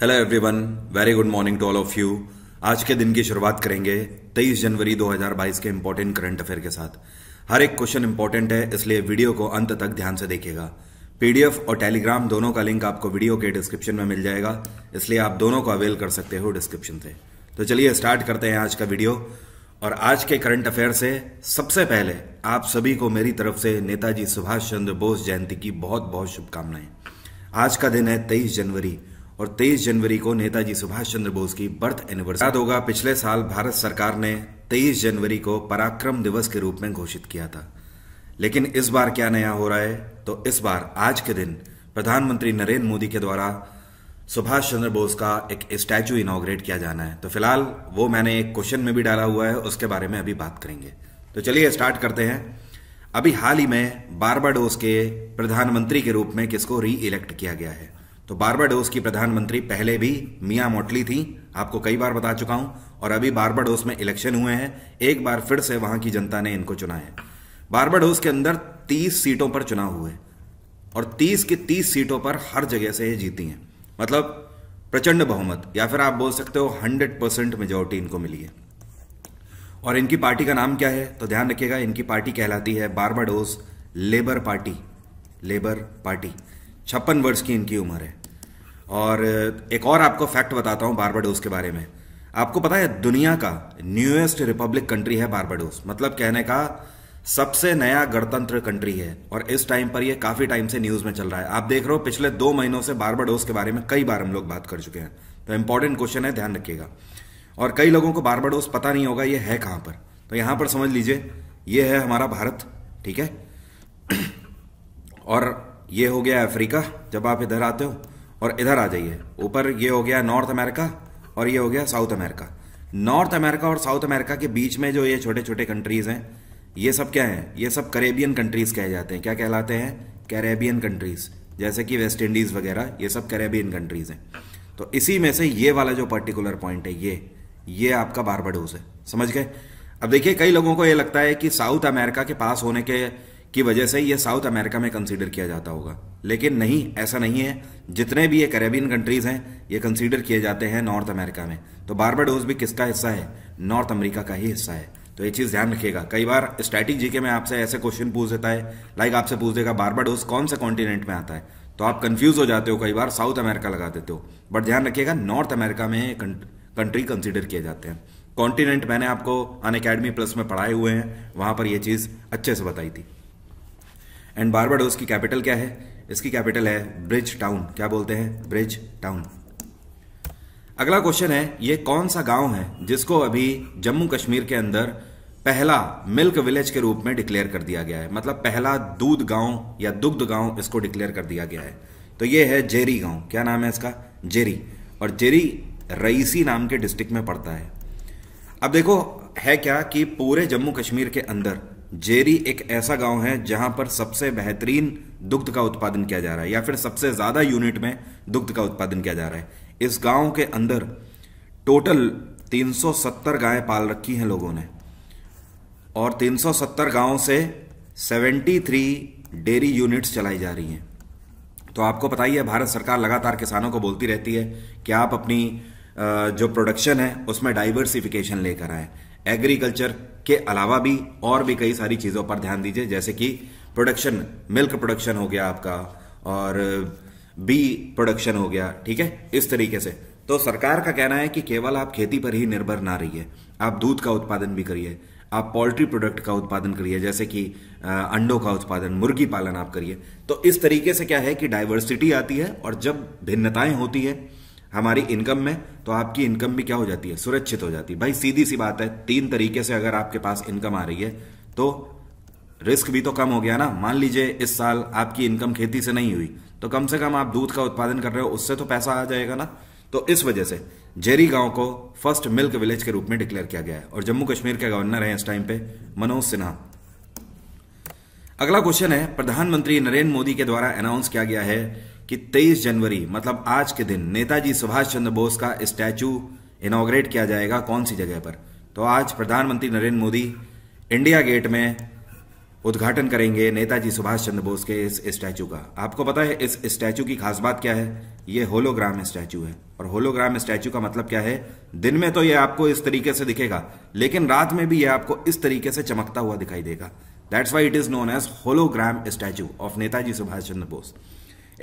hello everyone very good morning to all of you आज के दिन की शुरुआत करेंगे 23 जनवरी 2022 के इंपॉर्टेंट करंट अफेयर के साथ हर एक क्वेश्चन इंपॉर्टेंट है इसलिए वीडियो को अंत तक ध्यान से देखिएगा पीडीएफ और टेलीग्राम दोनों का लिंक आपको वीडियो के डिस्क्रिप्शन में मिल जाएगा इसलिए आप दोनों को अवेल कर सकते हो डिस्क्रिप्शन से तो चलिए स्टार्ट करते हैं आज का वीडियो और आज के करंट अफेयर से सबसे पहले आप सभी को मेरी तरफ से नेताजी सुभाष चंद्र बोस जयंती की बहुत बहुत शुभकामनाएं आज का दिन है तेईस जनवरी और 23 जनवरी को नेताजी सुभाष चंद्र बोस की बर्थ एनिवर्सरी याद होगा पिछले साल भारत सरकार ने 23 जनवरी को पराक्रम दिवस के रूप में घोषित किया था लेकिन इस बार क्या नया हो रहा है तो इस बार आज के दिन प्रधानमंत्री नरेंद्र मोदी के द्वारा सुभाष चंद्र बोस का एक स्टैचू इनोग्रेट किया जाना है तो फिलहाल वो मैंने एक क्वेश्चन में भी डाला हुआ है उसके बारे में अभी बात करेंगे तो चलिए स्टार्ट करते हैं अभी हाल ही में बारबाडोस के प्रधानमंत्री के रूप में किसको री इलेक्ट किया गया है तो बारबाडोस की प्रधानमंत्री पहले भी मियां मोटली थी आपको कई बार बता चुका हूं और अभी बारबाडोस में इलेक्शन हुए हैं एक बार फिर से वहां की जनता ने इनको चुना है बारबाडोस के अंदर तीस सीटों पर चुनाव हुए और तीस की तीस सीटों पर हर जगह से ये जीती हैं मतलब प्रचंड बहुमत या फिर आप बोल सकते हो हंड्रेड परसेंट मेजोरिटी इनको मिली है और इनकी पार्टी का नाम क्या है तो ध्यान रखिएगा इनकी पार्टी कहलाती है Barbados Labour party Labour party छप्पन वर्ष की इनकी उम्र है और एक और आपको फैक्ट बताता हूँ बारबाडोस के बारे में आपको पता है दुनिया का न्यूएस्ट रिपब्लिक कंट्री है बारबाडोस मतलब कहने का सबसे नया गणतंत्र कंट्री है और इस टाइम पर ये काफ़ी टाइम से न्यूज़ में चल रहा है आप देख रहे हो पिछले दो महीनों से बारबाडोस के बारे में कई बार हम लोग बात कर चुके हैं तो इंपॉर्टेंट क्वेश्चन है ध्यान रखिएगा और कई लोगों को बारबाडोस पता नहीं होगा ये है कहां पर तो यहां पर समझ लीजिए ये है हमारा भारत ठीक है और ये हो गया अफ्रीका जब आप इधर आते हो और इधर आ जाइए ऊपर ये हो गया नॉर्थ अमेरिका और ये हो गया साउथ अमेरिका नॉर्थ अमेरिका और साउथ अमेरिका के बीच में जो ये छोटे छोटे कंट्रीज़ हैं ये सब क्या हैं ये सब करेबियन कंट्रीज़ कहे जाते हैं क्या कहलाते हैं कैरेबियन कंट्रीज़ जैसे कि वेस्ट इंडीज़ वगैरह ये सब करेबियन कंट्रीज़ हैं तो इसी में से ये वाला जो पर्टिकुलर पॉइंट है ये ये आपका बारबडोस है समझ गए अब देखिए कई लोगों को ये लगता है कि साउथ अमेरिका के पास होने के की वजह से यह साउथ अमेरिका में कंसीडर किया जाता होगा लेकिन नहीं ऐसा नहीं है जितने भी ये कैरेबियन कंट्रीज़ हैं ये कंसीडर किए जाते हैं नॉर्थ अमेरिका में तो बारबाडोस भी किसका हिस्सा है नॉर्थ अमेरिका का ही हिस्सा है तो ये चीज़ ध्यान रखिएगा कई बार स्टैटिक जीके में आपसे ऐसे क्वेश्चन पूछ देता है लाइक आपसे पूछ देगा बारबाडोस कौन से कॉन्टिनेंट में आता है तो आप कंफ्यूज हो जाते हो कई बार साउथ अमेरिका लगा देते हो बट ध्यान रखिएगा नॉर्थ अमेरिका में कंट्री कंसिडर किए जाते हैं कॉन्टिनेंट मैंने आपको अन अकेडमी प्लस में पढ़ाए हुए हैं वहां पर यह चीज़ अच्छे से बताई थी एंड बारबाडोस की कैपिटल क्या है इसकी कैपिटल है ब्रिज टाउन क्या बोलते हैं ब्रिज टाउन अगला क्वेश्चन है ये कौन सा गांव है जिसको अभी जम्मू कश्मीर के अंदर पहला मिल्क विलेज के रूप में डिक्लेयर कर दिया गया है मतलब पहला दूध गांव या दुग्ध गांव इसको डिक्लेयर कर दिया गया है तो ये है जेरी गांव क्या नाम है इसका जेरी और जेरी रईसी नाम के डिस्ट्रिक्ट में पड़ता है अब देखो है क्या कि पूरे जम्मू कश्मीर के अंदर जेरी एक ऐसा गांव है जहां पर सबसे बेहतरीन दुग्ध का उत्पादन किया जा रहा है या फिर सबसे ज़्यादा यूनिट में दुग्ध का उत्पादन किया जा रहा है इस गांव के अंदर टोटल 370 गायें पाल रखी हैं लोगों ने और 370 गांव से 73 डेयरी यूनिट्स चलाई जा रही हैं तो आपको पता ही है भारत सरकार लगातार किसानों को बोलती रहती है कि आप अपनी जो प्रोडक्शन है उसमें डाइवर्सिफिकेशन लेकर आए एग्रीकल्चर के अलावा भी और भी कई सारी चीज़ों पर ध्यान दीजिए जैसे कि प्रोडक्शन मिल्क प्रोडक्शन हो गया आपका और बी uh, प्रोडक्शन हो गया ठीक है इस तरीके से तो सरकार का कहना है कि केवल आप खेती पर ही निर्भर ना रहिए आप दूध का उत्पादन भी करिए आप पोल्ट्री प्रोडक्ट का उत्पादन करिए जैसे कि uh, अंडों का उत्पादन मुर्गी पालन आप करिए तो इस तरीके से क्या है कि डाइवर्सिटी आती है और जब भिन्नताएं होती है हमारी इनकम में तो आपकी इनकम भी क्या हो जाती है सुरक्षित हो जाती है भाई सीधी सी बात है तीन तरीके से अगर आपके पास इनकम आ रही है तो रिस्क भी तो कम हो गया ना मान लीजिए इस साल आपकी इनकम खेती से नहीं हुई तो कम से कम आप दूध का उत्पादन कर रहे हो उससे तो पैसा आ जाएगा ना तो इस वजह से जेरी गांव को फर्स्ट मिल्क विलेज के रूप में डिक्लेयर किया गया है और जम्मू कश्मीर के गवर्नर हैं इस टाइम पे मनोज सिन्हा अगला क्वेश्चन है प्रधानमंत्री नरेंद्र मोदी के द्वारा अनाउंस किया गया है कि 23 जनवरी मतलब आज के दिन नेताजी सुभाष चंद्र बोस का स्टैचू इनाग्रेट किया जाएगा कौन सी जगह पर तो आज प्रधानमंत्री नरेंद्र मोदी इंडिया गेट में उद्घाटन करेंगे नेताजी सुभाष चंद्र बोस के इस स्टैचू का आपको पता है इस स्टैचू की खास बात क्या है ये होलोग्राम स्टैचू है और होलोग्राम स्टैचू का मतलब क्या है दिन में तो यह आपको इस तरीके से दिखेगा लेकिन रात में भी यह आपको इस तरीके से चमकता हुआ दिखाई देगा that's why it is known as hologram statue of Netaji Subhash Chandra Bose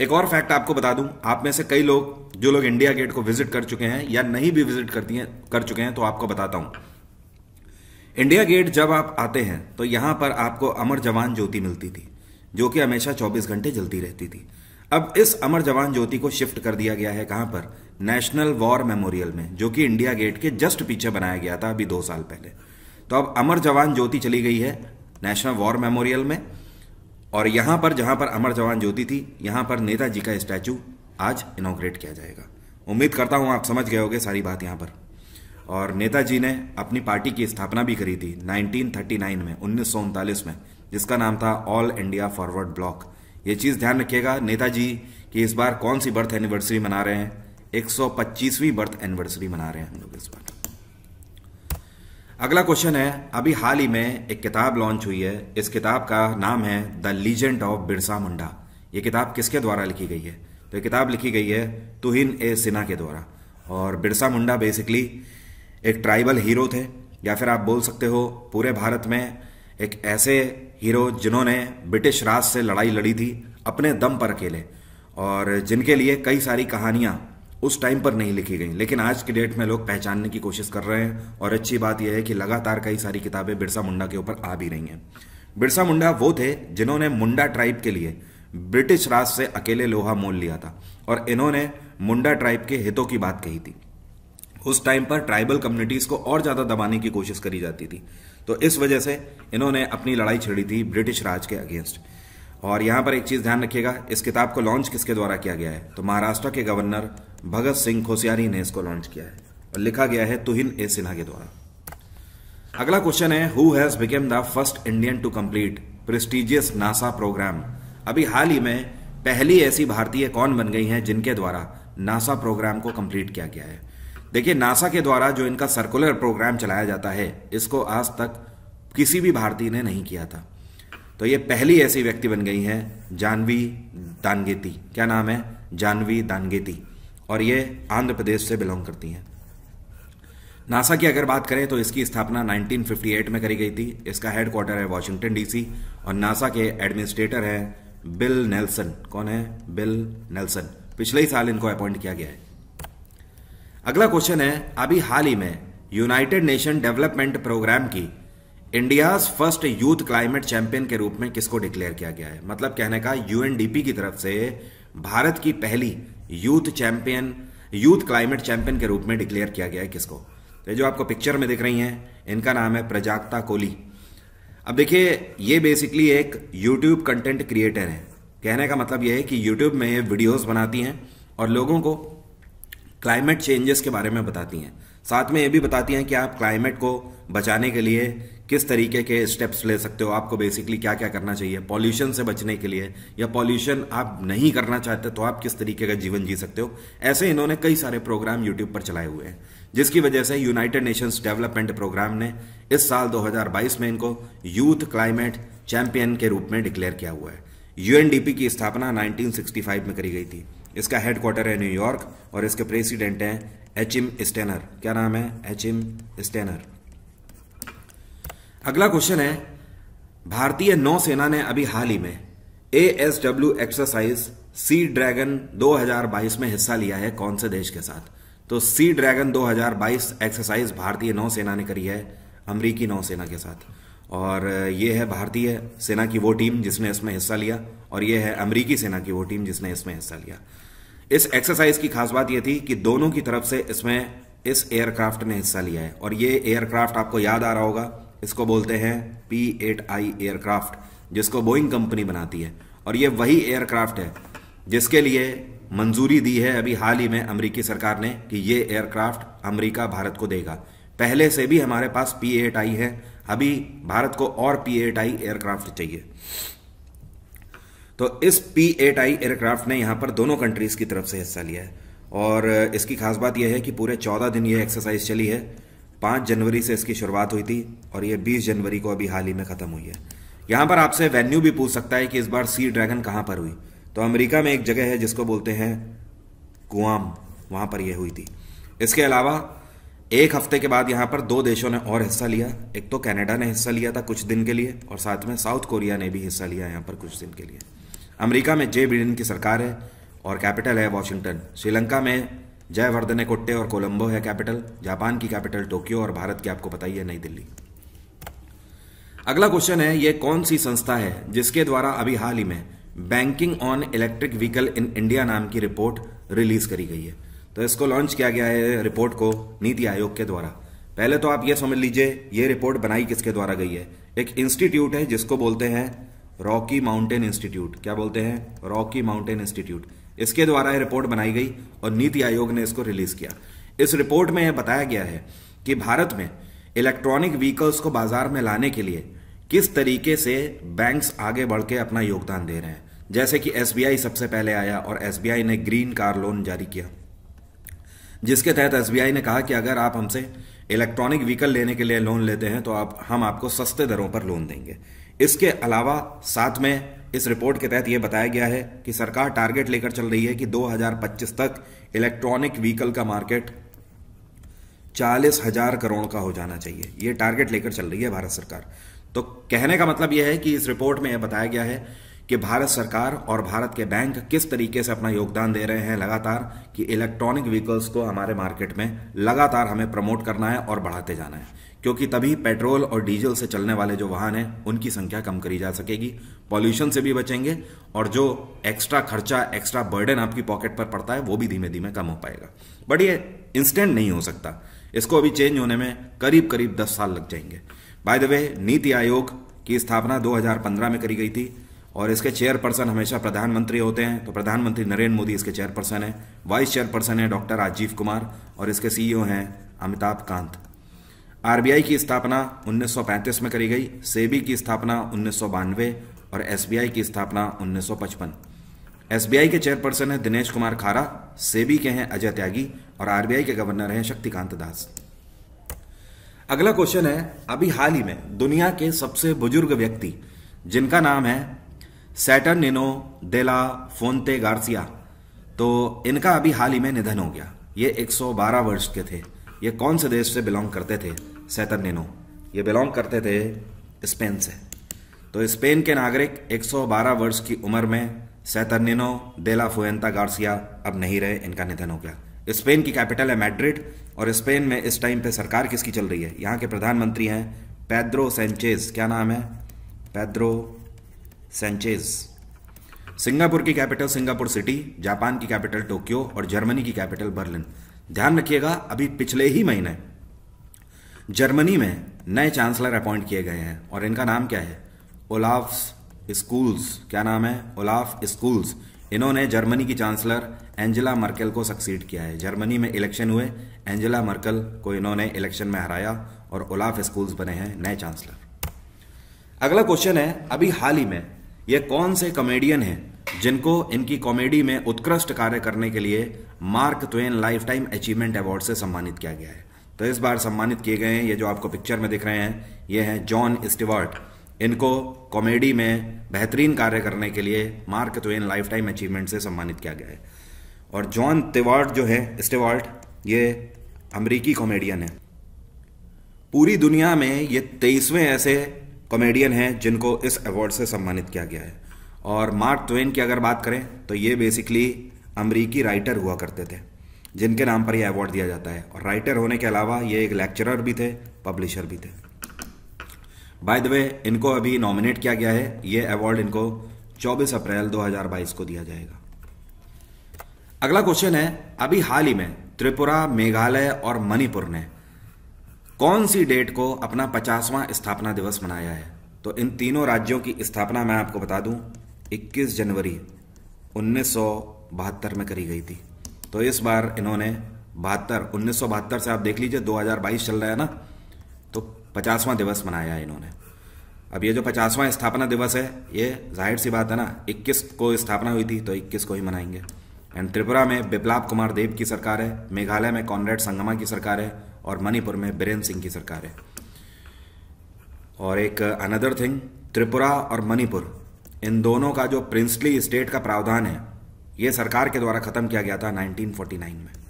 एक और फैक्ट आपको बता दूं आप में से कई लोग जो लोग इंडिया गेट को विजिट कर चुके हैं या नहीं भी विजिट करती हैं कर चुके हैं तो आपको बताता हूं इंडिया गेट जब आप आते हैं तो यहां पर आपको अमर जवान ज्योति मिलती थी जो कि हमेशा 24 घंटे जलती रहती थी अब इस अमर जवान ज्योति को शिफ्ट कर दिया गया है कहां पर नेशनल वॉर मेमोरियल में जो कि इंडिया गेट के जस्ट पीछे बनाया गया था अभी दो साल पहले तो अब अमर जवान ज्योति चली गई है नेशनल वॉर मेमोरियल में और यहां पर जहां पर अमर जवान ज्योति थी यहां पर नेताजी का स्टैचू आज इनोग्रेट किया जाएगा उम्मीद करता हूं आप समझ गए होंगे सारी बात यहां पर और नेताजी ने अपनी पार्टी की स्थापना भी करी थी 1939 में उन्नीस में जिसका नाम था ऑल इंडिया फॉरवर्ड ब्लॉक ये चीज़ ध्यान रखिएगा नेताजी की इस बार कौन सी बर्थ एनिवर्सरी मना रहे हैं 125वीं बर्थ एनिवर्सरी मना रहे हैं हम लोग इस बार अगला क्वेश्चन है अभी हाल ही में एक किताब लॉन्च हुई है इस किताब का नाम है the legend of Birsa Munda ये किताब किसके द्वारा लिखी गई है तो ये किताब लिखी गई है तुहिन ए सिन्हा के द्वारा और बिरसा मुंडा बेसिकली एक ट्राइबल हीरो थे या फिर आप बोल सकते हो पूरे भारत में एक ऐसे हीरो जिन्होंने ब्रिटिश राज से लड़ाई लड़ी थी अपने दम पर अकेले और जिनके लिए कई सारी कहानियाँ उस टाइम पर नहीं लिखी गई लेकिन आज के डेट में लोग पहचानने की कोशिश कर रहे हैं और अच्छी बात यह है कि लगातार कई सारी किताबें बिरसा मुंडा के ऊपर आ भी रही हैं बिरसा मुंडा वो थे जिन्होंने मुंडा ट्राइब के लिए ब्रिटिश राज से अकेले लोहा मोल लिया था और इन्होंने मुंडा ट्राइब के हितों की बात कही थी उस टाइम पर ट्राइबल कम्युनिटीज़ को और ज़्यादा दबाने की कोशिश करी जाती थी तो इस वजह से इन्होंने अपनी लड़ाई छेड़ी थी ब्रिटिश राज के अगेंस्ट और यहां पर एक चीज़ ध्यान रखिएगा इस किताब को लॉन्च किसके द्वारा किया गया है तो महाराष्ट्र के गवर्नर भगत सिंह खोसियारी ने इसको लॉन्च किया है और लिखा गया है तुहिन ए सिन्हा के द्वारा अगला क्वेश्चन है who has become the first Indian to complete prestigious NASA programme अभी हाल ही में पहली ऐसी भारतीय कौन बन गई हैं जिनके द्वारा नासा प्रोग्राम को कंप्लीट किया गया है देखिए नासा के द्वारा जो इनका सर्कुलर प्रोग्राम चलाया जाता है इसको आज तक किसी भी भारतीय ने नहीं किया था तो ये पहली ऐसी व्यक्ति बन गई है जानवी दानगेती क्या नाम है जानवी दानगेती और ये आंध्र प्रदेश से बिलोंग करती हैं नासा की अगर बात करें तो इसकी स्थापना 1958 में करी गई थी इसका हेड क्वार्टर है वाशिंगटन डीसी और नासा के एडमिनिस्ट्रेटर हैं बिल नेल्सन कौन है बिल नेल्सन पिछले ही साल इनको अपॉइंट किया गया है अगला क्वेश्चन है अभी हाल ही में यूनाइटेड नेशन डेवलपमेंट प्रोग्राम की India first youth climate champion के रूप में किसको डिक्लेयर किया गया है मतलब कहने का यूएनडीपी की तरफ से भारत की पहली youth champion youth climate champion के रूप में डिक्लेयर किया गया है किसको तो जो आपको पिक्चर में दिख रही हैं इनका नाम है प्रजाक्ता कोहली अब देखिए ये बेसिकली एक यूट्यूब कंटेंट क्रिएटर है कहने का मतलब यह है कि यूट्यूब में ये वीडियोज बनाती हैं और लोगों को क्लाइमेट चेंजेस के बारे में बताती हैं साथ में ये भी बताती हैं कि आप क्लाइमेट को बचाने के लिए किस तरीके के स्टेप्स ले सकते हो आपको बेसिकली क्या क्या करना चाहिए पॉल्यूशन से बचने के लिए या पॉल्यूशन आप नहीं करना चाहते तो आप किस तरीके का जीवन जी सकते हो ऐसे इन्होंने कई सारे प्रोग्राम यूट्यूब पर चलाए हुए हैं जिसकी वजह से यूनाइटेड नेशंस डेवलपमेंट प्रोग्राम ने इस साल 2022 में इनको यूथ क्लाइमेट चैंपियन के रूप में डिक्लेयर किया हुआ है यूएनडीपी की स्थापना 1965 में करी गई थी इसका हेडक्वार्टर है न्यूयॉर्क और इसके प्रेसिडेंट हैं एच इम स्टेनर क्या नाम है एच इम स्टेनर अगला क्वेश्चन है भारतीय नौसेना ने अभी हाल ही में A S W exercise Sea Dragon 2022 में हिस्सा लिया है कौन से देश के साथ तो सी ड्रैगन 2022 एक्सरसाइज भारतीय नौसेना ने करी है अमरीकी नौसेना के साथ और ये है भारतीय सेना की वो टीम जिसने इसमें हिस्सा लिया और ये है अमरीकी सेना की वो टीम जिसने इसमें हिस्सा लिया इस एक्सरसाइज की खास बात यह थी कि दोनों की तरफ से इसमें इस एयरक्राफ्ट ने हिस्सा लिया है और ये एयरक्राफ्ट आपको याद आ रहा होगा इसको बोलते हैं पी एट आई एयरक्राफ्ट जिसको बोइंग कंपनी बनाती है और ये वही एयरक्राफ्ट है जिसके लिए मंजूरी दी है अभी हाल ही में अमरीकी सरकार ने कि ये एयरक्राफ्ट अमरीका भारत को देगा पहले से भी हमारे पास पी एट आई है अभी भारत को और पी एट आई एयरक्राफ्ट चाहिए तो इस पी एट आई एयरक्राफ्ट ने यहां पर दोनों कंट्रीज की तरफ से हिस्सा लिया है और इसकी खास बात यह है कि पूरे चौदह दिन यह एक्सरसाइज चली है पाँच जनवरी से इसकी शुरुआत हुई थी और ये बीस जनवरी को अभी हाल ही में ख़त्म हुई है यहाँ पर आपसे वेन्यू भी पूछ सकता है कि इस बार सी ड्रैगन कहाँ पर हुई तो अमेरिका में एक जगह है जिसको बोलते हैं कुआम वहाँ पर यह हुई थी इसके अलावा एक हफ्ते के बाद यहाँ पर दो देशों ने और हिस्सा लिया एक तो कनाडा ने हिस्सा लिया था कुछ दिन के लिए और साथ में साउथ कोरिया ने भी हिस्सा लिया यहाँ पर कुछ दिन के लिए अमेरिका में जे बिडेन की सरकार है और कैपिटल है वॉशिंगटन श्रीलंका में जयवर्धने कोट्टे और कोलंबो है कैपिटल जापान की कैपिटल टोक्यो और भारत की आपको पता ही है नई दिल्ली अगला क्वेश्चन है यह कौन सी संस्था है जिसके द्वारा अभी हाल ही में banking on electric vehicle in India नाम की रिपोर्ट रिलीज करी गई है तो इसको लॉन्च किया गया है रिपोर्ट को नीति आयोग के द्वारा पहले तो आप यह समझ लीजिए यह रिपोर्ट बनाई किसके द्वारा गई है एक इंस्टीट्यूट है जिसको बोलते हैं रॉकी माउंटेन इंस्टीट्यूट क्या बोलते हैं रॉकी माउंटेन इंस्टीट्यूट इसके द्वारा यह रिपोर्ट बनाई गई और नीति आयोग ने इसको रिलीज किया इस रिपोर्ट में यह बताया गया है कि भारत में इलेक्ट्रॉनिक व्हीकल्स को बाजार में लाने के लिए किस तरीके से बैंक्स आगे बढ़ के अपना योगदान दे रहे हैं जैसे कि एस सबसे पहले आया और एस ने ग्रीन कार लोन जारी किया जिसके तहत एस ने कहा कि अगर आप हमसे इलेक्ट्रॉनिक व्हीकल लेने के लिए लोन लेते हैं तो आप हम आपको सस्ते दरों पर लोन देंगे इसके अलावा साथ में इस रिपोर्ट के तहत यह बताया गया है कि सरकार टारगेट लेकर चल रही है कि 2025 तक इलेक्ट्रॉनिक व्हीकल का मार्केट चालीस हजार करोड़ का हो जाना चाहिए यह टारगेट लेकर चल रही है भारत सरकार तो कहने का मतलब यह है कि इस रिपोर्ट में यह बताया गया है कि भारत सरकार और भारत के बैंक किस तरीके से अपना योगदान दे रहे हैं लगातार कि इलेक्ट्रॉनिक व्हीकल्स को हमारे मार्केट में लगातार हमें प्रमोट करना है और बढ़ाते जाना है क्योंकि तभी पेट्रोल और डीजल से चलने वाले जो वाहन हैं उनकी संख्या कम करी जा सकेगी पॉल्यूशन से भी बचेंगे और जो एक्स्ट्रा खर्चा एक्स्ट्रा बर्डन आपकी पॉकेट पर पड़ता है वो भी धीमे धीमे कम हो पाएगा बट ये इंस्टेंट नहीं हो सकता इसको अभी चेंज होने में करीब करीब दस साल लग जाएंगे बाय द वे नीति आयोग की स्थापना 2015 में करी गई थी और इसके चेयरपर्सन हमेशा प्रधानमंत्री होते हैं तो प्रधानमंत्री नरेंद्र मोदी इसके चेयरपर्सन है वाइस चेयरपर्सन है डॉक्टर राजीव कुमार और इसके सीईओ e हैं अमिताभ कांत आरबीआई की स्थापना 1935 में करी गई सेबी की स्थापना उन्नीस और एसबीआई की स्थापना 1955 एसबीआई के चेयरपर्सन हैं दिनेश कुमार खारा सेबी के हैं अजय त्यागी और आरबीआई के गवर्नर हैं शक्तिकांत दास अगला क्वेश्चन है अभी हाल ही में दुनिया के सबसे बुजुर्ग व्यक्ति जिनका नाम है सैटर निनो देला फोनते गार्सिया तो इनका अभी हाल ही में निधन हो गया ये 112 वर्ष के थे ये कौन से देश से बिलोंग करते थे सैतर्निनो ये बिलोंग करते थे स्पेन से तो स्पेन के नागरिक 112 वर्ष की उम्र में सैतरनिनो डेला फुएंता गार्सिया अब नहीं रहे इनका निधन हो गया स्पेन की कैपिटल है मैड्रिड और स्पेन में इस टाइम पे सरकार किसकी चल रही है यहाँ के प्रधानमंत्री हैं पैद्रो सेंचेज क्या नाम है पैद्रो सेंचेज सिंगापुर की कैपिटल सिंगापुर सिटी जापान की कैपिटल टोक्यो और जर्मनी की कैपिटल बर्लिन ध्यान रखिएगा अभी पिछले ही महीने जर्मनी में नए चांसलर अपॉइंट किए गए हैं और इनका नाम क्या है ओलाफ स्कूल्स क्या नाम है ओलाफ स्कूल्स इन्होंने जर्मनी की चांसलर एंजेला मर्केल को सक्सीड किया है जर्मनी में इलेक्शन हुए एंजेला मर्केल को इन्होंने इलेक्शन में हराया और ओलाफ स्कूल्स बने हैं नए चांसलर अगला क्वेश्चन है अभी हाल ही में ये कौन से कॉमेडियन हैं जिनको इनकी कॉमेडी में उत्कृष्ट कार्य करने के लिए Mark Twain lifetime achievement award से सम्मानित किया गया है तो इस बार सम्मानित किए गए हैं ये जो आपको पिक्चर में दिख रहे हैं ये हैं जॉन स्टीवर्ट इनको कॉमेडी में बेहतरीन कार्य करने के लिए Mark Twain lifetime achievement से सम्मानित किया गया है और जॉन तिवार्ट जो है स्टेवार्ट ये अमरीकी कॉमेडियन है पूरी दुनिया में ये तेईसवें ऐसे कॉमेडियन हैं जिनको इस अवार्ड से सम्मानित किया गया है और मार्क ट्वेन की अगर बात करें तो ये बेसिकली अमरीकी राइटर हुआ करते थे जिनके नाम पर यह अवार्ड दिया जाता है और राइटर होने के अलावा ये एक लेक्चरर भी थे पब्लिशर भी थे बाय द वे इनको अभी नॉमिनेट किया गया है ये अवार्ड इनको 24 अप्रैल 2022 को दिया जाएगा अगला क्वेश्चन है अभी हाल ही में त्रिपुरा मेघालय और मणिपुर ने कौन सी डेट को अपना पचासवां स्थापना दिवस मनाया है तो इन तीनों राज्यों की स्थापना मैं आपको बता दूं 21 जनवरी उन्नीस में करी गई थी तो इस बार इन्होंने बहत्तर उन्नीस से आप देख लीजिए 2022 चल रहा है ना पचासवां दिवस मनाया इन्होंने अब ये जो पचासवां स्थापना दिवस है ये जाहिर सी बात है ना इक्कीस को स्थापना हुई थी तो इक्कीस को ही मनाएंगे एंड त्रिपुरा में बिप्लाब कुमार देव की सरकार है मेघालय में कॉन्रेड संगमा की सरकार है और मणिपुर में बीरेन्द्र सिंह की सरकार है और एक अनदर थिंग त्रिपुरा और मणिपुर इन दोनों का जो प्रिंसली स्टेट का प्रावधान है ये सरकार के द्वारा खत्म किया गया था 1949 में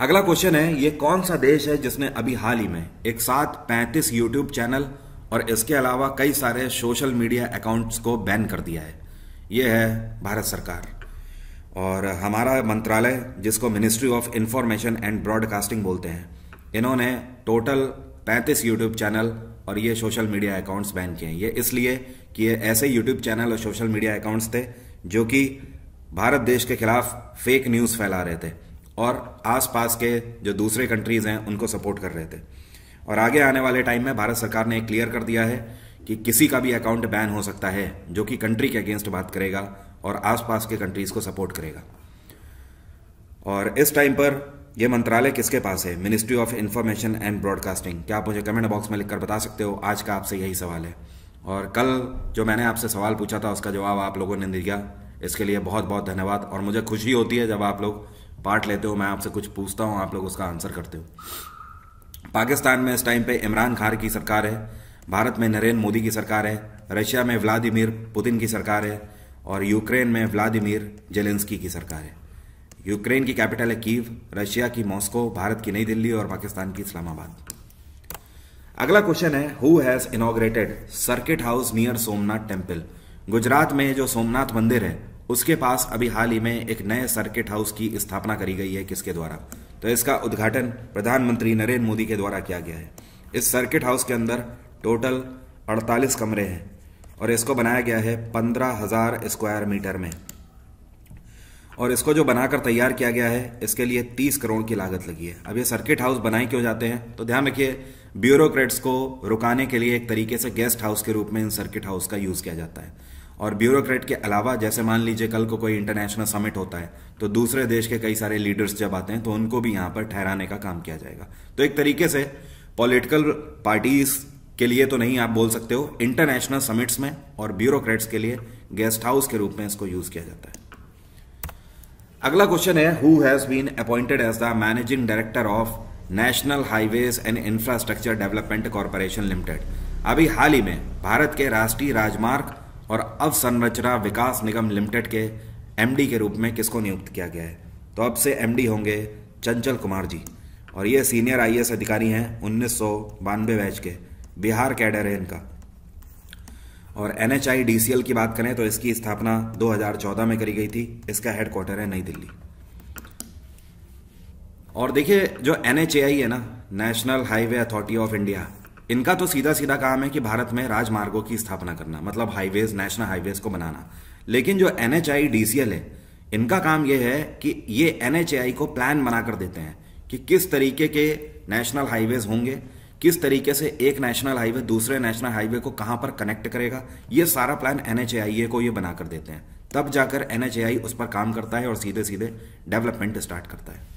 अगला क्वेश्चन है ये कौन सा देश है जिसने अभी हाल ही में एक साथ 35 यूट्यूब चैनल और इसके अलावा कई सारे सोशल मीडिया अकाउंट्स को बैन कर दिया है ये है भारत सरकार और हमारा मंत्रालय जिसको ministry of information and broadcasting बोलते हैं इन्होंने टोटल 35 यूट्यूब चैनल और ये सोशल मीडिया अकाउंट्स बैन किए हैं ये इसलिए कि ये ऐसे यूट्यूब चैनल और सोशल मीडिया अकाउंट्स थे जो कि भारत देश के खिलाफ फेक न्यूज़ फैला रहे थे और आसपास के जो दूसरे कंट्रीज हैं उनको सपोर्ट कर रहे थे और आगे आने वाले टाइम में भारत सरकार ने क्लियर कर दिया है कि किसी का भी अकाउंट बैन हो सकता है जो कि कंट्री के अगेंस्ट बात करेगा और आसपास के कंट्रीज को सपोर्ट करेगा और इस टाइम पर यह मंत्रालय किसके पास है ministry of information and broadcasting क्या आप मुझे कमेंट बॉक्स में लिखकर बता सकते हो आज का आपसे यही सवाल है और कल जो मैंने आपसे सवाल पूछा था उसका जवाब आप लोगों ने दिया इसके लिए बहुत बहुत धन्यवाद और मुझे खुशी होती है जब आप लोग पार्ट लेते हो मैं आपसे कुछ पूछता हूँ आप लोग उसका आंसर करते हो पाकिस्तान में इस टाइम पे इमरान खान की सरकार है भारत में नरेंद्र मोदी की सरकार है रशिया में व्लादिमीर पुतिन की सरकार है और यूक्रेन में व्लादिमीर जेलेंस्की की सरकार है यूक्रेन की कैपिटल है कीव रशिया की मॉस्को भारत की नई दिल्ली और पाकिस्तान की इस्लामाबाद अगला क्वेश्चन है who has inaugurated circuit house near Somnath temple Gujarat में जो सोमनाथ मंदिर है उसके पास अभी हाल ही में एक नए सर्किट हाउस की स्थापना करी गई है किसके द्वारा तो इसका उद्घाटन प्रधानमंत्री नरेंद्र मोदी के द्वारा किया गया है इस सर्किट हाउस के अंदर टोटल 48 कमरे हैं और इसको बनाया गया है पंद्रह हजार स्क्वायर मीटर में और इसको जो बनाकर तैयार किया गया है इसके लिए तीस करोड़ की लागत लगी है अब ये सर्किट हाउस बनाए क्यों जाते हैं तो ध्यान रखिए ब्यूरोक्रेट्स को रुकाने के लिए एक तरीके से गेस्ट हाउस के रूप में इन सर्किट हाउस का यूज़ किया जाता है और ब्यूरोक्रेट के अलावा जैसे मान लीजिए कल को कोई इंटरनेशनल समिट होता है तो दूसरे देश के कई सारे लीडर्स जब आते हैं तो उनको भी यहां पर ठहराने का काम किया जाएगा तो एक तरीके से पॉलिटिकल पार्टीज के लिए तो नहीं आप बोल सकते हो इंटरनेशनल समिट्स में और ब्यूरोक्रेट्स के लिए गेस्ट हाउस के रूप में इसको यूज किया जाता है अगला क्वेश्चन है who has been appointed as the managing director of National Highways and Infrastructure Development Corporation Limited अभी हाल ही में भारत के राष्ट्रीय राजमार्ग और अवसंरचना विकास निगम लिमिटेड के एमडी के रूप में किसको नियुक्त किया गया है तो अब से एमडी होंगे चंचल कुमार जी और ये सीनियर आई अधिकारी हैं उन्नीस बैच के बिहार कैडर है इनका और एन एच की बात करें तो इसकी स्थापना 2014 में करी गई थी इसका हेडक्वार्टर है नई दिल्ली और देखिए जो एन है ना National Highway Authority of India इनका तो सीधा सीधा काम है कि भारत में राजमार्गों की स्थापना करना मतलब हाईवेज नेशनल हाईवेज को बनाना लेकिन जो एन एच है इनका काम यह है कि ये एन को प्लान बनाकर देते हैं कि किस तरीके के नेशनल हाईवेज होंगे किस तरीके से एक नेशनल हाईवे दूसरे नेशनल हाईवे को कहां पर कनेक्ट करेगा ये सारा प्लान एन को ये बनाकर देते हैं तब जाकर एन उस पर काम करता है और सीधे सीधे डेवलपमेंट स्टार्ट करता है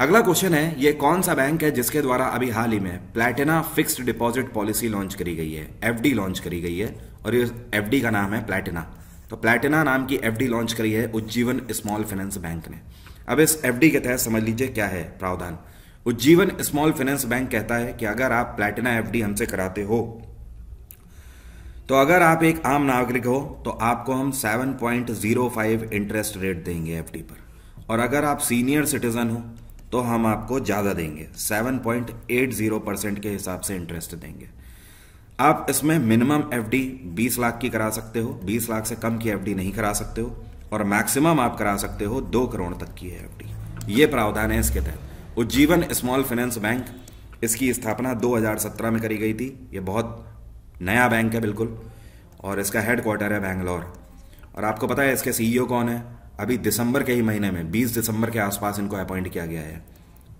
अगला क्वेश्चन है ये कौन सा बैंक है जिसके द्वारा अभी हाल ही में Platina fixed deposit policy launch करी गई है एफडी लॉन्च करी गई है और ये एफडी का नाम है प्लैटिना तो प्लैटिना नाम की एफडी लॉन्च करी है उज्जीवन स्मॉल फाइनेंस बैंक ने अब इस एफडी के तहत समझ लीजिए क्या है प्रावधान उज्जीवन स्मॉल फाइनेंस बैंक कहता है कि अगर आप प्लैटिना एफ हमसे कराते हो तो अगर आप एक आम नागरिक हो तो आपको हम सेवन इंटरेस्ट रेट देंगे एफ पर और अगर आप सीनियर सिटीजन हो तो हम आपको ज़्यादा देंगे 7.80 परसेंट के हिसाब से इंटरेस्ट देंगे आप इसमें मिनिमम एफडी 20 लाख की करा सकते हो 20 लाख से कम की एफडी नहीं करा सकते हो और मैक्सिमम आप करा सकते हो दो करोड़ तक की एफ डी ये प्रावधान है इसके तहत उज्जीवन स्मॉल फाइनेंस बैंक इसकी स्थापना 2017 में करी गई थी ये बहुत नया बैंक है बिल्कुल और इसका हेडक्वार्टर है बैंगलोर और आपको पता है इसके सीईओ e कौन है अभी दिसंबर के ही महीने में 20 दिसंबर के आसपास इनको अपॉइंट किया गया है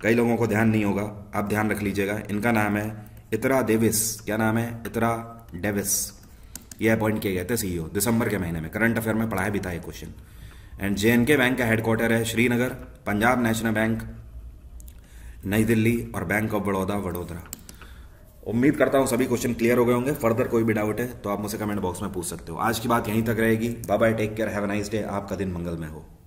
कई लोगों को ध्यान नहीं होगा आप ध्यान रख लीजिएगा इनका नाम है इतरा देविस क्या नाम है इतरा डेविस ये अपॉइंट किए गए थे सीईओ e दिसंबर के महीने में करंट अफेयर में पढ़ाया भी था ये क्वेश्चन एंड जे के बैंक का हेडक्वार्टर है श्रीनगर पंजाब नेशनल बैंक नई दिल्ली और बैंक ऑफ बड़ौदा वडोदरा उम्मीद करता हूँ सभी क्वेश्चन क्लियर हो गए होंगे फर्दर कोई भी डाउट है तो आप मुझसे कमेंट बॉक्स में पूछ सकते हो आज की बात यहीं तक रहेगी bye bye take care have nice day आपका दिन मंगल में हो